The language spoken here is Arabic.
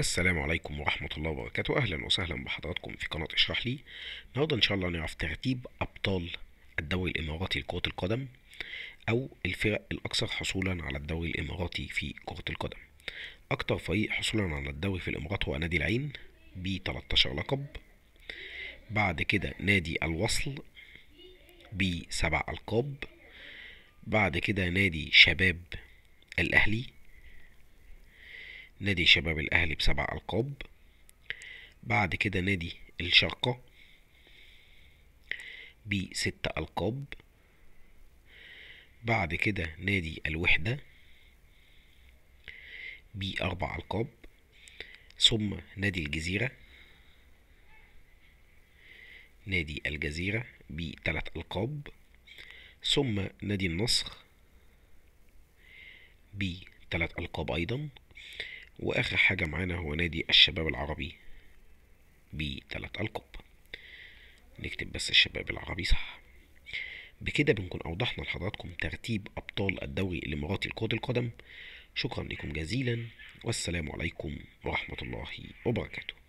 السلام عليكم ورحمة الله وبركاته أهلا وسهلا بحضراتكم في قناة اشرح لي النهاردة إن شاء الله نعرف ترتيب أبطال الدوري الإماراتي لكرة القدم أو الفرق الأكثر حصولا على الدوري الإماراتي في كرة القدم أكتر فريق حصولا على الدوري في الإمارات هو نادي العين ب 13 لقب بعد كده نادي الوصل 7 ألقاب بعد كده نادي شباب الأهلي نادي شباب الأهلي بسبع ألقاب بعد كده نادي الشرقة بست ألقاب بعد كده نادي الوحدة بأربع ألقاب ثم نادي الجزيرة نادي الجزيرة بثلاث ألقاب ثم نادي النصر بثلاث ألقاب أيضا واخر حاجه معانا هو نادي الشباب العربي بثلاث القاب نكتب بس الشباب العربي صح بكده بنكون اوضحنا لحضراتكم ترتيب ابطال الدوري الاماراتي لكره القدم شكرا لكم جزيلا والسلام عليكم ورحمه الله وبركاته